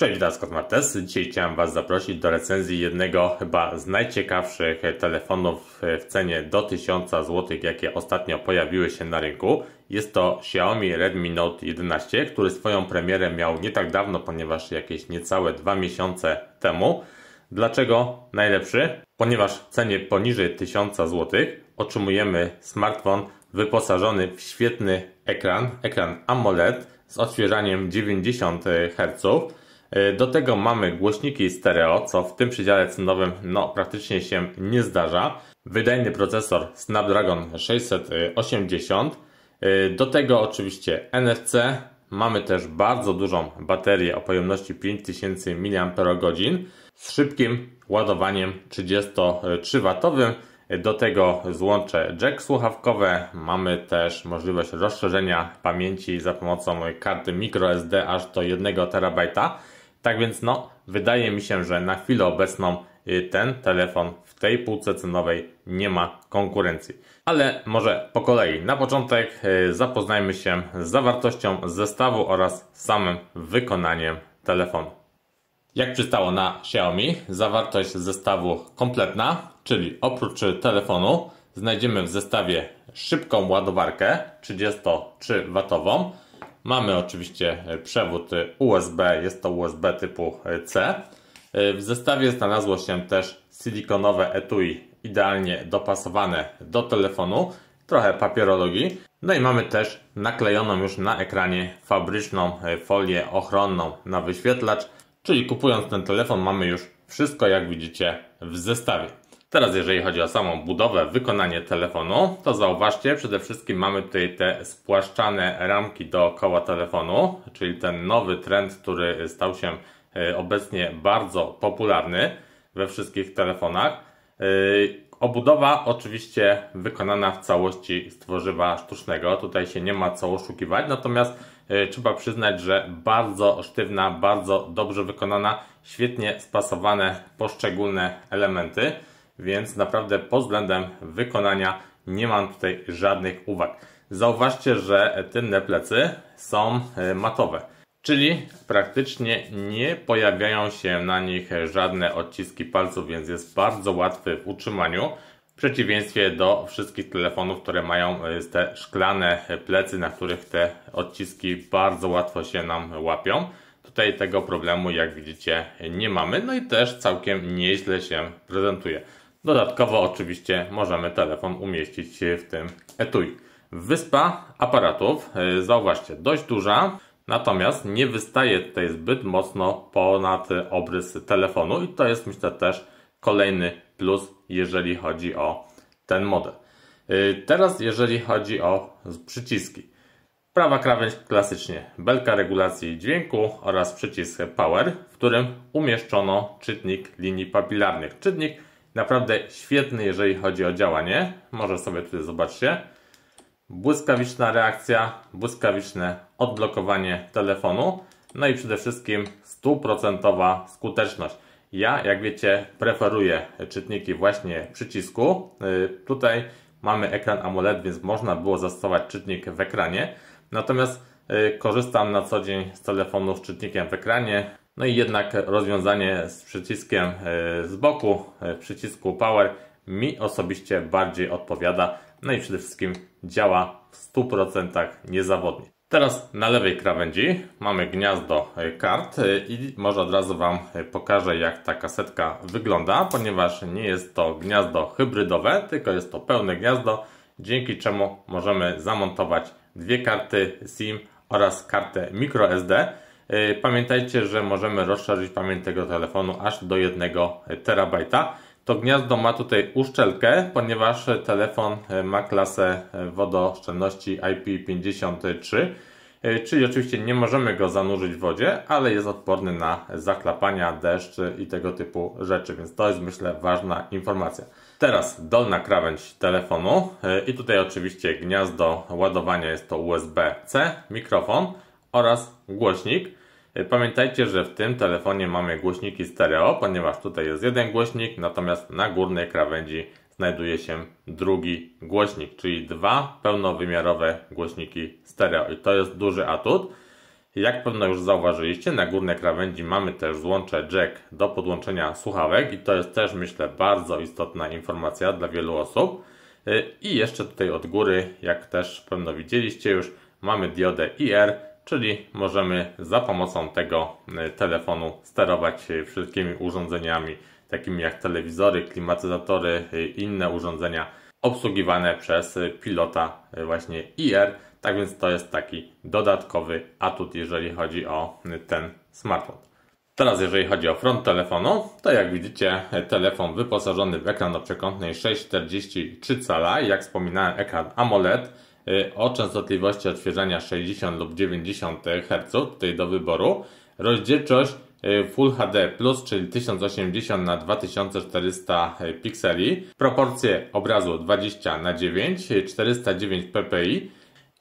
Cześć, witam Scott Martes. Dzisiaj chciałem Was zaprosić do recenzji jednego chyba z najciekawszych telefonów w cenie do 1000 zł, jakie ostatnio pojawiły się na rynku. Jest to Xiaomi Redmi Note 11, który swoją premierę miał nie tak dawno, ponieważ jakieś niecałe dwa miesiące temu. Dlaczego najlepszy? Ponieważ w cenie poniżej 1000 zł otrzymujemy smartfon wyposażony w świetny ekran, ekran AMOLED z odświeżaniem 90 Hz, E, do tego mamy głośniki stereo, co w tym przedziale cenowym no, praktycznie się nie zdarza. Wydajny procesor Snapdragon 680. E, do tego oczywiście NFC. Mamy też bardzo dużą baterię o pojemności 5000 mAh z szybkim ładowaniem 33W. E, do tego złącze jack słuchawkowe. Mamy też możliwość rozszerzenia pamięci za pomocą karty microSD aż do 1 TB. Tak więc no, wydaje mi się, że na chwilę obecną y, ten telefon w tej półce cenowej nie ma konkurencji. Ale może po kolei. Na początek y, zapoznajmy się z zawartością zestawu oraz samym wykonaniem telefonu. Jak przystało na Xiaomi, zawartość zestawu kompletna, czyli oprócz telefonu znajdziemy w zestawie szybką ładowarkę 33W, Mamy oczywiście e, przewód e, USB, jest to USB typu e, C. W zestawie znalazło się też silikonowe etui, idealnie dopasowane do telefonu, trochę papierologii. No i mamy też naklejoną już na ekranie fabryczną folię ochronną na wyświetlacz, czyli kupując ten telefon mamy już wszystko jak widzicie w zestawie. Teraz jeżeli chodzi o samą budowę, wykonanie telefonu, to zauważcie, przede wszystkim mamy tutaj te spłaszczane ramki dookoła telefonu, czyli ten nowy trend, który stał się e, obecnie bardzo popularny we wszystkich telefonach. E, obudowa oczywiście wykonana w całości z tworzywa sztucznego, tutaj się nie ma co oszukiwać, natomiast e, trzeba przyznać, że bardzo sztywna, bardzo dobrze wykonana, świetnie spasowane poszczególne elementy więc naprawdę pod względem wykonania nie mam tutaj żadnych uwag. Zauważcie, że tylne plecy są e, matowe, czyli praktycznie nie pojawiają się na nich żadne odciski palców, więc jest bardzo łatwy w utrzymaniu. W przeciwieństwie do wszystkich telefonów, które mają e, te szklane plecy, na których te odciski bardzo łatwo się nam łapią. Tutaj tego problemu, jak widzicie, nie mamy. No i też całkiem nieźle się prezentuje. Dodatkowo oczywiście możemy telefon umieścić w tym etui. Wyspa aparatów, e, zauważcie, dość duża, natomiast nie wystaje tutaj zbyt mocno ponad obrys telefonu i to jest myślę też kolejny plus, jeżeli chodzi o ten model. E, teraz jeżeli chodzi o przyciski. Prawa krawędź klasycznie belka regulacji dźwięku oraz przycisk power, w którym umieszczono czytnik linii papilarnych. Czytnik Naprawdę świetny, jeżeli chodzi o działanie. Może sobie tutaj zobaczcie. Błyskawiczna reakcja, błyskawiczne odblokowanie telefonu. No i przede wszystkim stuprocentowa skuteczność. Ja, jak wiecie, preferuję czytniki właśnie przycisku. Y, tutaj mamy ekran AMOLED, więc można było zastosować czytnik w ekranie. Natomiast y, korzystam na co dzień z telefonu z czytnikiem w ekranie. No i jednak rozwiązanie z przyciskiem e, z boku, e, przycisku Power mi osobiście bardziej odpowiada. No i przede wszystkim działa w 100% niezawodnie. Teraz na lewej krawędzi mamy gniazdo e, kart i może od razu Wam pokażę jak ta kasetka wygląda, ponieważ nie jest to gniazdo hybrydowe, tylko jest to pełne gniazdo, dzięki czemu możemy zamontować dwie karty SIM oraz kartę microSD. E, pamiętajcie, że możemy rozszerzyć pamięć tego telefonu aż do 1 terabajta. To gniazdo ma tutaj uszczelkę, ponieważ telefon e, ma klasę e, wodooszczędności IP53, czyli oczywiście nie możemy go zanurzyć w wodzie, ale jest odporny na zaklapania, deszcz i tego typu rzeczy, więc to jest myślę ważna informacja. Teraz dolna krawędź telefonu i tutaj oczywiście gniazdo ładowania jest to USB-C, mikrofon oraz głośnik. E, pamiętajcie, że w tym telefonie mamy głośniki stereo, ponieważ tutaj jest jeden głośnik, natomiast na górnej krawędzi znajduje się drugi głośnik, czyli dwa pełnowymiarowe głośniki stereo i to jest duży atut. Jak pewno już zauważyliście, na górnej krawędzi mamy też złącze jack do podłączenia słuchawek i to jest też myślę bardzo istotna informacja dla wielu osób. E, I jeszcze tutaj od góry, jak też pewno widzieliście już, mamy diodę IR, czyli możemy za pomocą tego e, telefonu sterować e, wszystkimi urządzeniami, takimi jak telewizory, klimatyzatory, e, inne urządzenia obsługiwane przez pilota właśnie IR. Tak więc to jest taki dodatkowy atut, jeżeli chodzi o ten smartfon. Teraz jeżeli chodzi o front telefonu, to jak widzicie telefon wyposażony w ekran o przekątnej 6,43 cala, jak wspominałem ekran AMOLED, Y, o częstotliwości odświeżania 60 lub 90 Hz, tutaj do wyboru, rozdzielczość y, Full HD+, czyli 1080 na 2400 y, pikseli, proporcje obrazu 20 na 9 409 ppi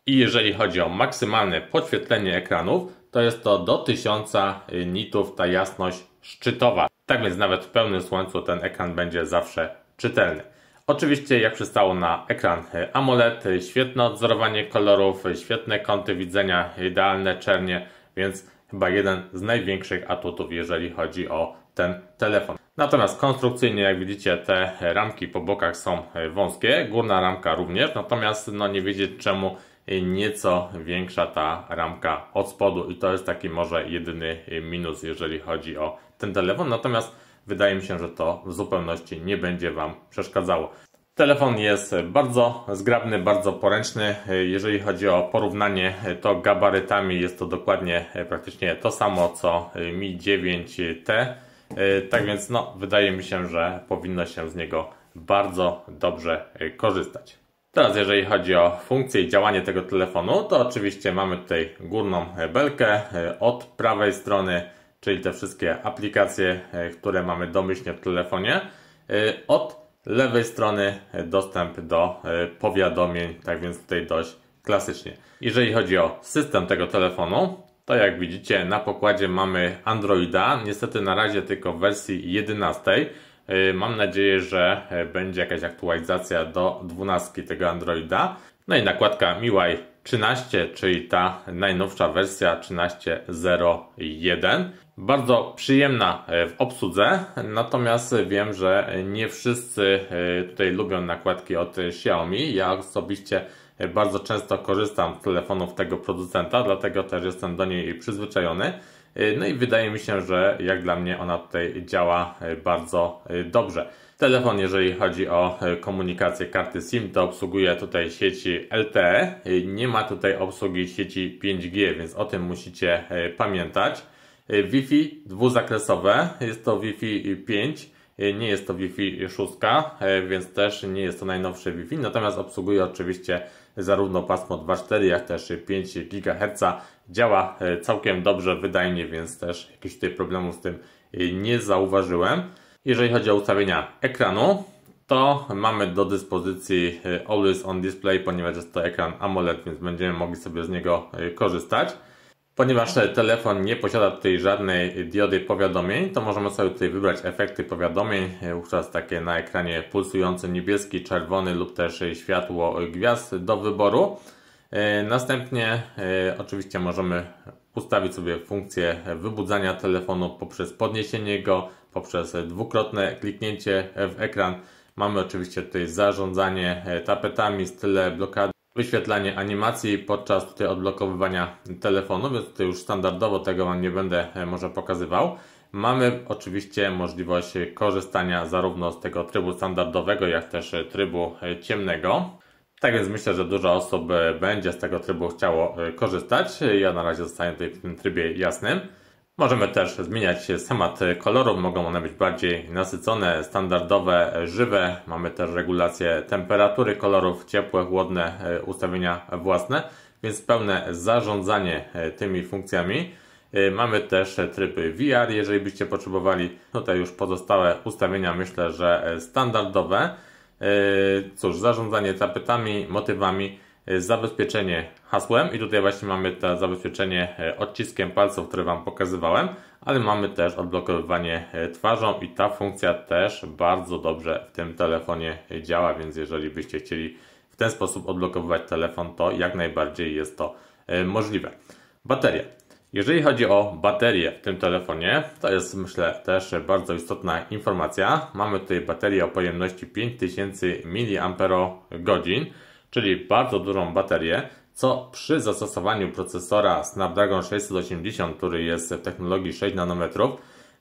i jeżeli chodzi o maksymalne podświetlenie ekranów, to jest to do 1000 nitów ta jasność szczytowa. Tak więc nawet w pełnym słońcu ten ekran będzie zawsze czytelny. Oczywiście jak przystało na ekran y, AMOLED, y, świetne odzorowanie kolorów, y, świetne kąty widzenia, idealne czernie, więc chyba jeden z największych atutów, jeżeli chodzi o ten telefon. Natomiast konstrukcyjnie, jak widzicie, te ramki po bokach są wąskie, górna ramka również, natomiast no nie wiedzieć czemu nieco większa ta ramka od spodu i to jest taki może jedyny minus, jeżeli chodzi o ten telefon. Natomiast Wydaje mi się, że to w zupełności nie będzie Wam przeszkadzało. Telefon jest bardzo zgrabny, bardzo poręczny. Jeżeli chodzi o porównanie, to gabarytami jest to dokładnie e, praktycznie to samo co e, Mi 9T. E, tak więc no, wydaje mi się, że powinno się z niego bardzo dobrze korzystać. Teraz jeżeli chodzi o funkcję i działanie tego telefonu, to oczywiście mamy tutaj górną belkę od prawej strony czyli te wszystkie aplikacje, e, które mamy domyślnie w telefonie. E, od lewej strony dostęp do e, powiadomień, tak więc tutaj dość klasycznie. Jeżeli chodzi o system tego telefonu, to jak widzicie na pokładzie mamy Androida, niestety na razie tylko w wersji 11. Mam nadzieję, że będzie jakaś aktualizacja do 12 tego Androida. No i nakładka MIUI 13, czyli ta najnowsza wersja 13.01. Bardzo przyjemna e, w obsłudze, natomiast wiem, że nie wszyscy e, tutaj lubią nakładki od Xiaomi. Ja osobiście e, bardzo często korzystam z telefonów tego producenta, dlatego też jestem do niej przyzwyczajony. No i wydaje mi się, że jak dla mnie ona tutaj działa bardzo dobrze. Telefon, jeżeli chodzi o e, komunikację karty SIM, to obsługuje tutaj sieci LTE. Nie ma tutaj obsługi sieci 5G, więc o tym musicie e, pamiętać. E, Wi-Fi dwuzakresowe, jest to Wi-Fi 5, nie jest to Wi-Fi 6, więc też nie jest to najnowsze Wi-Fi, natomiast obsługuje oczywiście zarówno pasmo 2.4, jak też 5 GHz. Działa całkiem dobrze, wydajnie, więc też jakichś tutaj problemów z tym nie zauważyłem. Jeżeli chodzi o ustawienia ekranu, to mamy do dyspozycji y, Always on Display, ponieważ jest to ekran AMOLED, więc będziemy mogli sobie z niego y, korzystać. Ponieważ y, telefon nie posiada tutaj żadnej diody powiadomień, to możemy sobie tutaj wybrać efekty powiadomień, wówczas takie na ekranie pulsujące niebieski, czerwony lub też światło gwiazd do wyboru. Następnie oczywiście możemy ustawić sobie funkcję wybudzania telefonu poprzez podniesienie go, poprzez dwukrotne kliknięcie w ekran. Mamy oczywiście tutaj zarządzanie e, tapetami, style blokady, wyświetlanie animacji podczas tutaj odblokowywania telefonu, więc tutaj już standardowo tego Wam nie będę e, może pokazywał. Mamy oczywiście możliwość korzystania zarówno z tego trybu standardowego, jak też e, trybu ciemnego. Tak więc myślę, że dużo osób będzie z tego trybu chciało korzystać. Ja na razie zostaję tutaj w tym trybie jasnym. Możemy też zmieniać schemat kolorów, mogą one być bardziej nasycone, standardowe, żywe. Mamy też regulację temperatury kolorów, ciepłe, chłodne, e, ustawienia własne, więc pełne zarządzanie e, tymi funkcjami. E, mamy też tryby VR, jeżeli byście potrzebowali. Tutaj już pozostałe ustawienia myślę, że standardowe. Cóż, zarządzanie tapetami, motywami, Y, zabezpieczenie hasłem i tutaj właśnie mamy to zabezpieczenie y, odciskiem palców, które Wam pokazywałem, ale mamy też odblokowywanie y, twarzą i ta funkcja też bardzo dobrze w tym telefonie działa, więc jeżeli byście chcieli w ten sposób odblokowywać telefon, to jak najbardziej jest to możliwe. Bateria. Jeżeli chodzi o baterię w tym telefonie, to jest myślę też bardzo istotna informacja. Mamy tutaj baterię o pojemności 5000 mAh czyli bardzo dużą baterię, co przy zastosowaniu procesora Snapdragon 680, który jest w technologii 6 nanometrów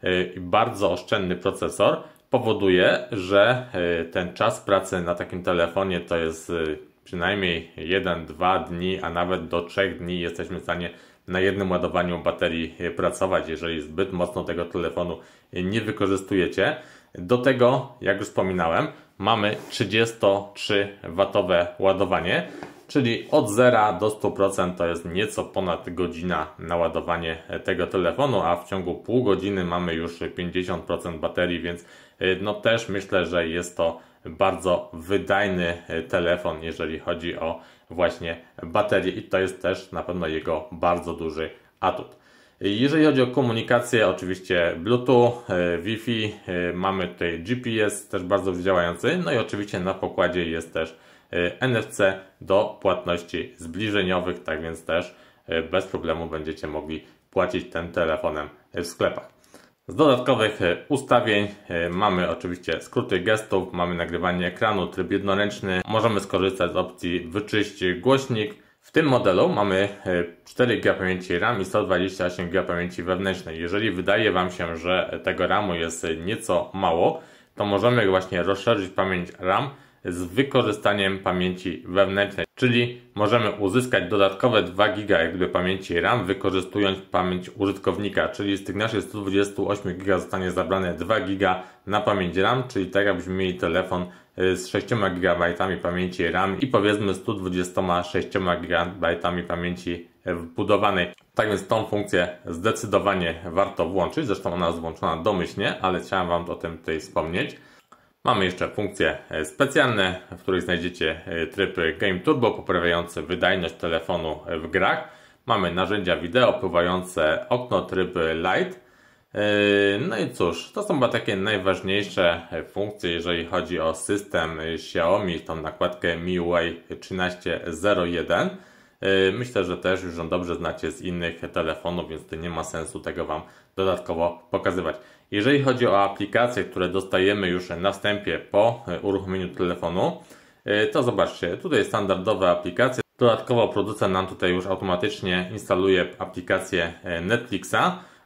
y, i bardzo oszczędny procesor, powoduje, że y, ten czas pracy na takim telefonie to jest y, przynajmniej 1-2 dni, a nawet do 3 dni jesteśmy w stanie na jednym ładowaniu baterii pracować, jeżeli zbyt mocno tego telefonu nie wykorzystujecie. Do tego, jak już wspominałem, mamy 33W ładowanie, czyli od 0 do 100% to jest nieco ponad godzina na ładowanie e, tego telefonu, a w ciągu pół godziny mamy już 50% baterii, więc e, no też myślę, że jest to bardzo wydajny e, telefon, jeżeli chodzi o właśnie baterię i to jest też na pewno jego bardzo duży atut. Jeżeli chodzi o komunikację, oczywiście Bluetooth, e, Wi-Fi, e, mamy tutaj GPS też bardzo działający, no i oczywiście na pokładzie jest też e, NFC do płatności zbliżeniowych, tak więc też bez problemu będziecie mogli płacić ten telefonem w sklepach. Z dodatkowych ustawień mamy oczywiście skróty gestów, mamy nagrywanie ekranu, tryb jednoręczny, możemy skorzystać z opcji wyczyść głośnik, tym modelu mamy 4 e, GB pamięci RAM i 128 GB pamięci wewnętrznej. Jeżeli wydaje Wam się, że tego RAMu jest nieco mało, to możemy właśnie rozszerzyć pamięć RAM z wykorzystaniem pamięci wewnętrznej, czyli możemy uzyskać dodatkowe 2 GB jak pamięci RAM wykorzystując pamięć użytkownika, czyli z tych naszych 128 GB zostanie zabrane 2 GB na pamięć RAM, czyli tak jakbyśmy mieli telefon y, z 6 GB pamięci RAM i powiedzmy 126 GB pamięci y, wbudowanej. Tak więc tą funkcję zdecydowanie warto włączyć, zresztą ona jest włączona domyślnie, ale chciałem Wam o tym tutaj wspomnieć. Mamy jeszcze funkcje e, specjalne, w których znajdziecie e, tryby Game Turbo poprawiające wydajność telefonu e, w grach. Mamy narzędzia wideo pływające okno tryb Light. No i cóż, to są chyba takie najważniejsze funkcje, jeżeli chodzi o system Xiaomi, tą nakładkę MIUI 1301. Myślę, że też już ją dobrze znacie z innych telefonów, więc to nie ma sensu tego Wam dodatkowo pokazywać. Jeżeli chodzi o aplikacje, które dostajemy już na wstępie po e, uruchomieniu telefonu, e, to zobaczcie, tutaj standardowe aplikacje. Dodatkowo producent nam tutaj już automatycznie instaluje aplikację e, Netflixa,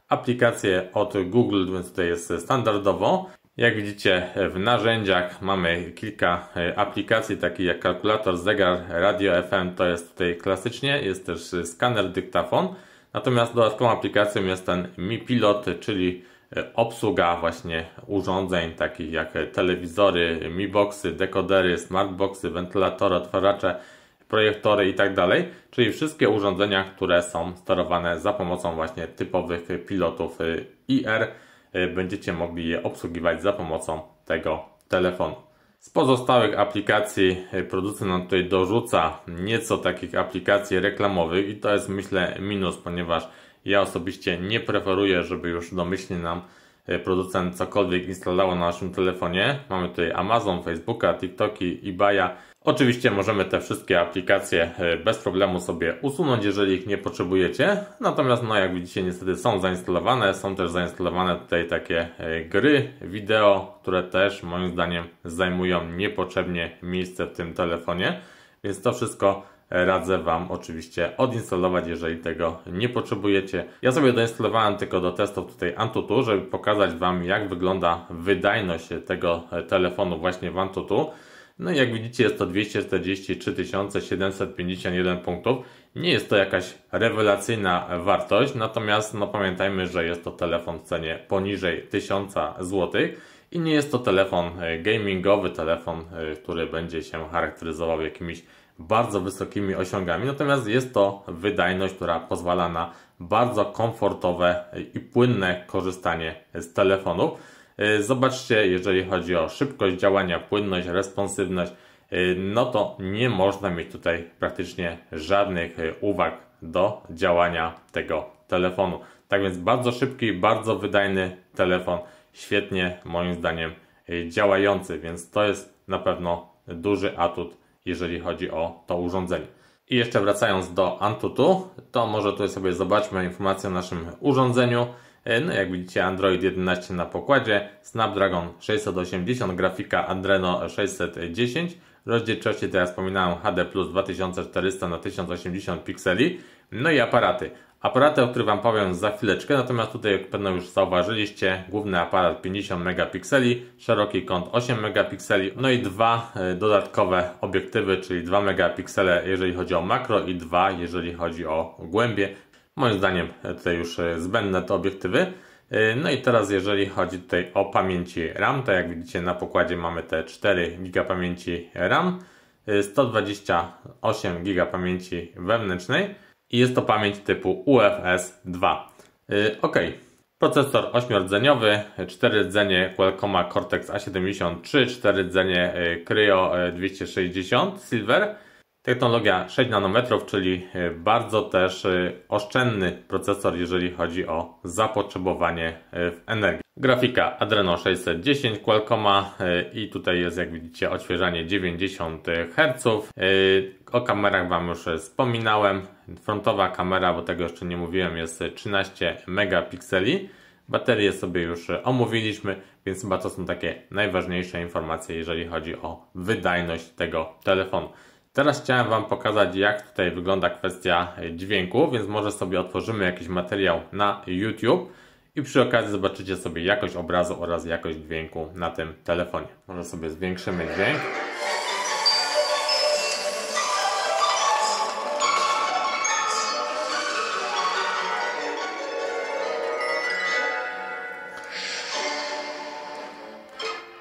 aplikację od Google, więc tutaj jest standardowo. Jak widzicie w narzędziach mamy kilka aplikacji, takich jak kalkulator, zegar, radio FM, to jest tutaj klasycznie, jest też skaner, dyktafon. Natomiast dodatkową aplikacją jest ten Mi Pilot, czyli obsługa właśnie urządzeń takich jak telewizory, mi-boxy, dekodery, smartboxy, wentylatory, otwaracze, projektory itd. Tak czyli wszystkie urządzenia, które są sterowane za pomocą właśnie typowych pilotów y, IR, y, będziecie mogli je obsługiwać za pomocą tego telefonu. Z pozostałych aplikacji y, producent nam tutaj dorzuca nieco takich aplikacji reklamowych i to jest myślę minus, ponieważ ja osobiście nie preferuję, żeby już domyślnie nam e, producent cokolwiek instalował na naszym telefonie. Mamy tutaj Amazon, Facebooka, TikToki, eBaya. Oczywiście możemy te wszystkie aplikacje e, bez problemu sobie usunąć, jeżeli ich nie potrzebujecie. Natomiast no jak widzicie niestety są zainstalowane. Są też zainstalowane tutaj takie e, gry, wideo, które też moim zdaniem zajmują niepotrzebnie miejsce w tym telefonie. Więc to wszystko radzę Wam oczywiście odinstalować, jeżeli tego nie potrzebujecie. Ja sobie doinstalowałem tylko do testów tutaj Antutu, żeby pokazać Wam jak wygląda wydajność tego telefonu właśnie w Antutu. No i jak widzicie jest to 243 751 punktów. Nie jest to jakaś rewelacyjna wartość, natomiast no pamiętajmy, że jest to telefon w cenie poniżej 1000 zł i nie jest to telefon e, gamingowy, telefon, e, który będzie się charakteryzował jakimiś bardzo wysokimi osiągami, natomiast jest to wydajność, która pozwala na bardzo komfortowe i płynne korzystanie z telefonu. Y, zobaczcie, jeżeli chodzi o szybkość działania, płynność, responsywność, y, no to nie można mieć tutaj praktycznie żadnych y, uwag do działania tego telefonu. Tak więc bardzo szybki, bardzo wydajny telefon, świetnie moim zdaniem działający, więc to jest na pewno duży atut jeżeli chodzi o to urządzenie. I jeszcze wracając do Antutu, to może tutaj sobie zobaczmy informację o naszym urządzeniu. E, no jak widzicie Android 11 na pokładzie, Snapdragon 680, grafika Adreno 610, rozdzielczości teraz wspominałem HD plus 2400 na 1080 pikseli, no i aparaty. Aparaty, o których Wam powiem za chwileczkę, natomiast tutaj, jak pewno już zauważyliście, główny aparat 50 megapikseli, szeroki kąt 8 megapikseli, no i dwa e, dodatkowe obiektywy, czyli 2 megapiksele, jeżeli chodzi o makro i 2, jeżeli chodzi o głębie. Moim zdaniem e, tutaj już e, zbędne te obiektywy. No i teraz jeżeli chodzi tutaj o pamięci RAM, to jak widzicie na pokładzie mamy te 4 GB pamięci RAM, 128 GB pamięci wewnętrznej, i jest to pamięć typu UFS-2. Y, ok, procesor 8-rdzeniowy, 4 rdzenie Qualcomm Cortex A73, 4 rdzenie y, Cryo 260 y, Silver, Technologia 6 nanometrów, czyli bardzo też oszczędny procesor, jeżeli chodzi o zapotrzebowanie w energii. Grafika Adreno 610 Qualcomma i tutaj jest jak widzicie odświeżanie 90 Hz. O kamerach Wam już wspominałem. Frontowa kamera, bo tego jeszcze nie mówiłem, jest 13 megapikseli. Baterie sobie już omówiliśmy, więc chyba to są takie najważniejsze informacje, jeżeli chodzi o wydajność tego telefonu. Teraz chciałem Wam pokazać, jak tutaj wygląda kwestia dźwięku, więc może sobie otworzymy jakiś materiał na YouTube i przy okazji zobaczycie sobie jakość obrazu oraz jakość dźwięku na tym telefonie. Może sobie zwiększymy dźwięk.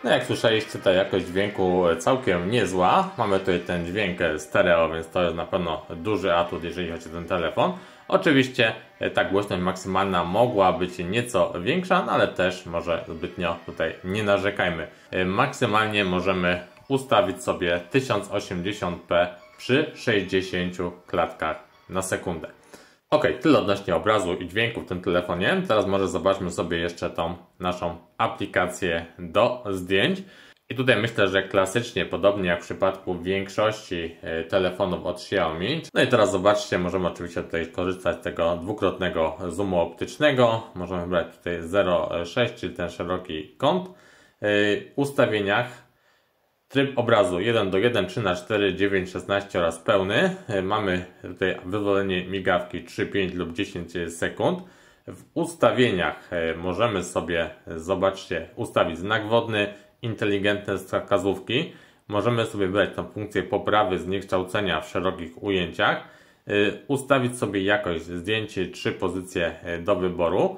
No jak słyszeliście, to jakość dźwięku całkiem niezła. Mamy tutaj ten dźwięk stereo, więc to jest na pewno duży atut, jeżeli chodzi o ten telefon. Oczywiście e, ta głośność maksymalna mogła być nieco większa, no ale też może zbytnio tutaj nie narzekajmy. E, maksymalnie możemy ustawić sobie 1080p przy 60 klatkach na sekundę. Ok, tyle odnośnie obrazu i dźwięku w tym telefonie. Teraz może zobaczmy sobie jeszcze tą naszą aplikację do zdjęć. I tutaj myślę, że klasycznie, podobnie jak w przypadku większości e, telefonów od Xiaomi. No i teraz zobaczcie, możemy oczywiście tutaj korzystać z tego dwukrotnego zoomu optycznego. Możemy wybrać tutaj 0,6, czyli ten szeroki kąt. E, w ustawieniach Tryb obrazu 1 do 1, 3 na 4, 9, 16 oraz pełny. E, mamy tutaj wywolenie migawki 3, 5 lub 10 sekund. W ustawieniach e, możemy sobie, zobaczcie, ustawić znak wodny, inteligentne wskazówki. Możemy sobie wybrać tą funkcję poprawy zniekształcenia w szerokich ujęciach. E, ustawić sobie jakość zdjęcia trzy pozycje do wyboru.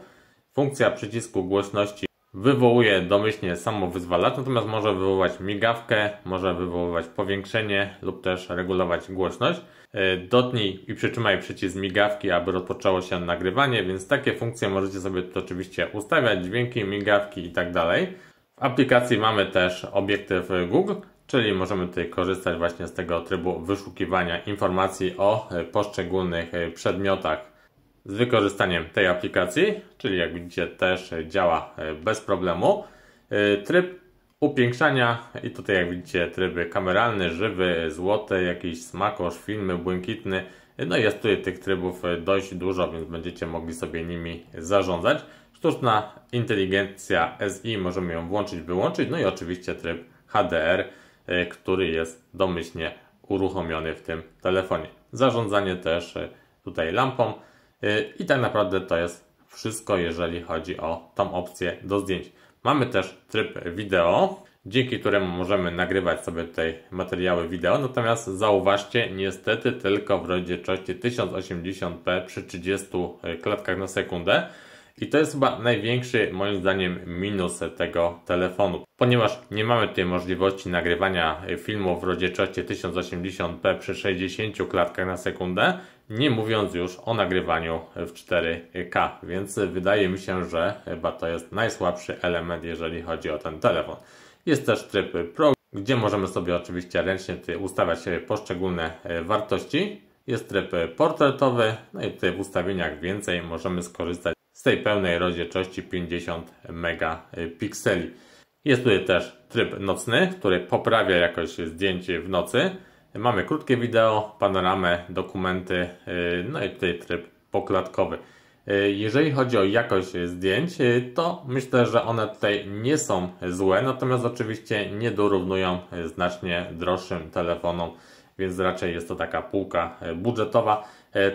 Funkcja przycisku głośności wywołuje domyślnie samowyzwalacz, natomiast może wywoływać migawkę, może wywoływać powiększenie lub też regulować głośność. E, dotnij i przytrzymaj przycisk migawki, aby rozpoczęło się nagrywanie, więc takie funkcje możecie sobie tu oczywiście ustawiać, dźwięki, migawki itd. Tak w aplikacji mamy też obiektyw Google, czyli możemy tutaj korzystać właśnie z tego trybu wyszukiwania informacji o poszczególnych przedmiotach z wykorzystaniem tej aplikacji, czyli jak widzicie też działa e, bez problemu. E, tryb upiększania i tutaj jak widzicie tryby kameralny, żywy, złote, jakiś smakosz, filmy, błękitny. No i jest tutaj tych trybów e, dość dużo, więc będziecie mogli sobie nimi zarządzać. Sztuczna inteligencja SI, możemy ją włączyć, wyłączyć. No i oczywiście tryb HDR, który jest domyślnie uruchomiony w tym telefonie. Zarządzanie też tutaj lampą. I tak naprawdę to jest wszystko, jeżeli chodzi o tą opcję do zdjęć. Mamy też tryb wideo, dzięki któremu możemy nagrywać sobie tutaj materiały wideo. Natomiast zauważcie, niestety tylko w rozdzielczości 1080p przy 30 klatkach na sekundę. I to jest chyba największy moim zdaniem minus tego telefonu, ponieważ nie mamy tej możliwości nagrywania filmu w rozdzielczości 1080p przy 60 klatkach na sekundę nie mówiąc już o nagrywaniu w 4K, więc wydaje mi się, że chyba to jest najsłabszy element, jeżeli chodzi o ten telefon. Jest też tryb Pro, gdzie możemy sobie oczywiście ręcznie ustawiać poszczególne e, wartości. Jest tryb portretowy, no i tutaj w ustawieniach więcej możemy skorzystać z tej pełnej rozdzielczości 50 megapikseli. Jest tutaj też tryb nocny, który poprawia jakość zdjęć w nocy. Mamy krótkie wideo, panoramę, dokumenty, y, no i tutaj tryb poklatkowy. Y, jeżeli chodzi o jakość zdjęć, y, to myślę, że one tutaj nie są złe, natomiast oczywiście nie dorównują znacznie droższym telefonom, więc raczej jest to taka półka budżetowa.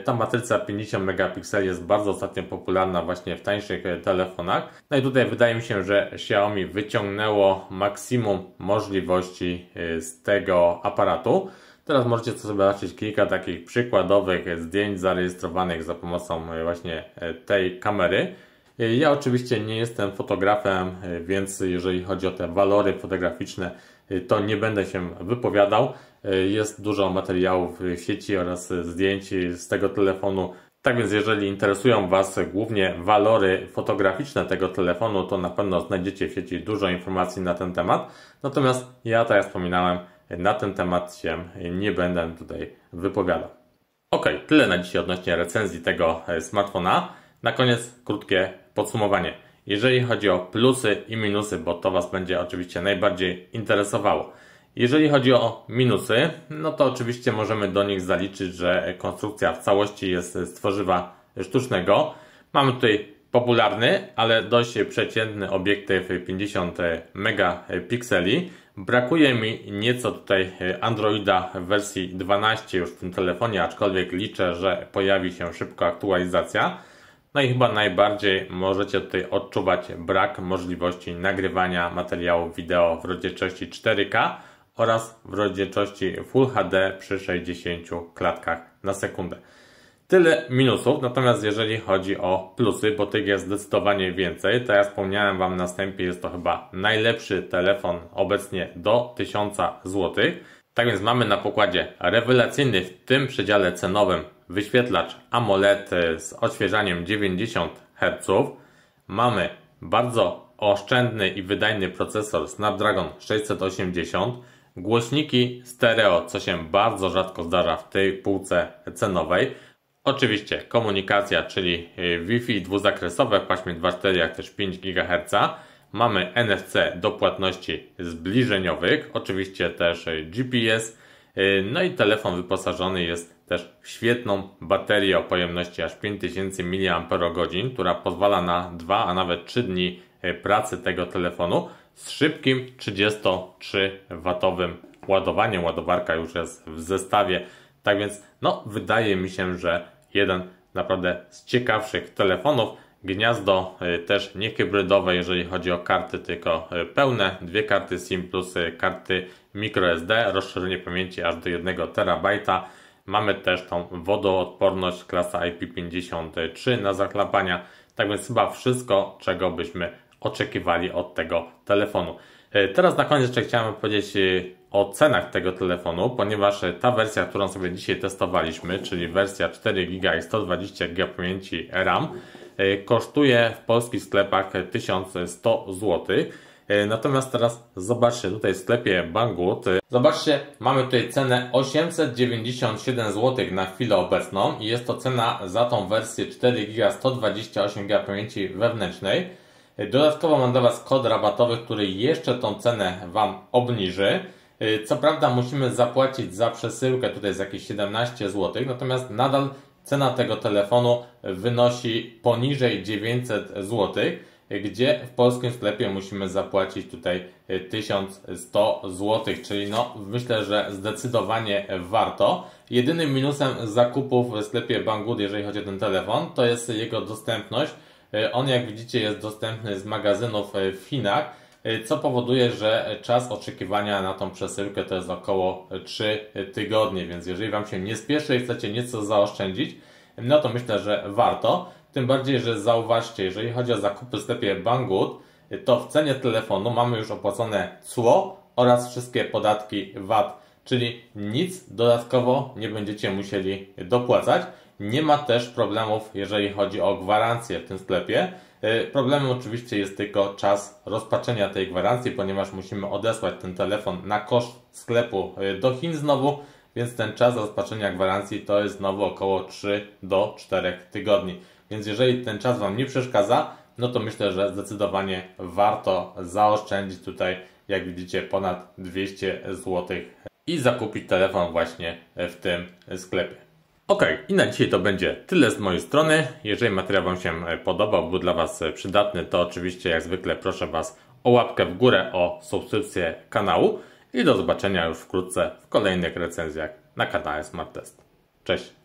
Ta matryca 50 megapikseli jest bardzo ostatnio popularna właśnie w tańszych telefonach. No i tutaj wydaje mi się, że Xiaomi wyciągnęło maksimum możliwości z tego aparatu. Teraz możecie sobie zobaczyć kilka takich przykładowych zdjęć zarejestrowanych za pomocą e, właśnie e, tej kamery. E, ja oczywiście nie jestem fotografem, więc jeżeli chodzi o te walory fotograficzne, to nie będę się wypowiadał. Jest dużo materiałów w sieci oraz zdjęć z tego telefonu. Tak więc jeżeli interesują Was głównie walory fotograficzne tego telefonu, to na pewno znajdziecie w sieci dużo informacji na ten temat. Natomiast ja, tak jak wspominałem, na ten temat się nie będę tutaj wypowiadał. Ok, tyle na dzisiaj odnośnie recenzji tego e, smartfona. Na koniec krótkie podsumowanie. Jeżeli chodzi o plusy i minusy, bo to Was będzie oczywiście najbardziej interesowało. Jeżeli chodzi o minusy, no to oczywiście możemy do nich zaliczyć, że konstrukcja w całości jest z tworzywa sztucznego. Mamy tutaj popularny, ale dość przeciętny obiektyw 50 megapikseli. Brakuje mi nieco tutaj e, Androida w wersji 12 już w tym telefonie, aczkolwiek liczę, że pojawi się szybko aktualizacja. No i chyba najbardziej możecie tutaj odczuwać brak możliwości nagrywania materiałów wideo w rozdzielczości 4K oraz w rozdzielczości Full HD przy 60 klatkach na sekundę tyle minusów, natomiast jeżeli chodzi o plusy, bo tych jest zdecydowanie więcej, to ja wspomniałem Wam na wstępie, jest to chyba najlepszy telefon obecnie do 1000 zł. Tak więc mamy na pokładzie rewelacyjny w tym przedziale cenowym wyświetlacz AMOLED z odświeżaniem 90 Hz. Mamy bardzo oszczędny i wydajny procesor Snapdragon 680, głośniki stereo, co się bardzo rzadko zdarza w tej półce cenowej. Oczywiście komunikacja, czyli y, Wi-Fi dwuzakresowe w paśmie 2.4, jak też 5 GHz. Mamy NFC do płatności zbliżeniowych, oczywiście też y, GPS, y, no i telefon wyposażony jest też w świetną baterię o pojemności aż 5000 mAh, która pozwala na 2, a nawet 3 dni pracy tego telefonu z szybkim 33W ładowaniem. Ładowarka już jest w zestawie, tak więc no, wydaje mi się, że jeden naprawdę z ciekawszych telefonów. Gniazdo y, też niehybrydowe, jeżeli chodzi o karty, tylko y, pełne. Dwie karty SIM plus y, karty microSD, rozszerzenie pamięci aż do 1 terabajta. Mamy też tą wodoodporność klasa IP53 na zaklapania. Tak więc chyba wszystko, czego byśmy oczekiwali od tego telefonu. E, teraz na koniec jeszcze chciałem powiedzieć e, o cenach tego telefonu, ponieważ e, ta wersja, którą sobie dzisiaj testowaliśmy, czyli wersja 4 GB i 120 GB pamięci RAM, kosztuje w polskich sklepach 1100 zł. Natomiast teraz zobaczcie tutaj w sklepie Banggood. Zobaczcie, mamy tutaj cenę 897 zł na chwilę obecną i jest to cena za tą wersję 4 GB 128 GB pamięci wewnętrznej. Dodatkowo mam dla Was kod rabatowy, który jeszcze tą cenę Wam obniży. Y, co prawda musimy zapłacić za przesyłkę, tutaj jest jakieś 17 zł, natomiast nadal cena tego telefonu wynosi poniżej 900 zł, gdzie w polskim sklepie musimy zapłacić tutaj 1100 y, zł, czyli no myślę, że zdecydowanie warto. Jedynym minusem zakupów w sklepie Banggood, jeżeli chodzi o ten telefon, to jest jego dostępność E, on, jak widzicie, jest dostępny z magazynów e, w Chinach, e, co powoduje, że czas oczekiwania na tą przesyłkę to jest około 3 tygodnie, więc jeżeli Wam się nie spieszy i chcecie nieco zaoszczędzić, no to myślę, że warto. Tym bardziej, że zauważcie, jeżeli chodzi o zakupy w sklepie Banggood, to w cenie telefonu mamy już opłacone cło oraz wszystkie podatki VAT czyli nic dodatkowo nie będziecie musieli dopłacać. Nie ma też problemów, jeżeli chodzi o gwarancję w tym sklepie. Y, problemem oczywiście jest tylko czas rozpatrzenia tej gwarancji, ponieważ musimy odesłać ten telefon na koszt sklepu y, do Chin znowu, więc ten czas rozpatrzenia gwarancji to jest znowu około 3 do 4 tygodni. Więc jeżeli ten czas Wam nie przeszkadza, no to myślę, że zdecydowanie warto zaoszczędzić tutaj, jak widzicie, ponad 200 zł i zakupić telefon właśnie w tym sklepie. Ok, i na dzisiaj to będzie tyle z mojej strony. Jeżeli materiał Wam się podobał, był dla Was przydatny, to oczywiście jak zwykle proszę Was o łapkę w górę, o subskrypcję kanału i do zobaczenia już wkrótce w kolejnych recenzjach na kanale Smart Test. Cześć!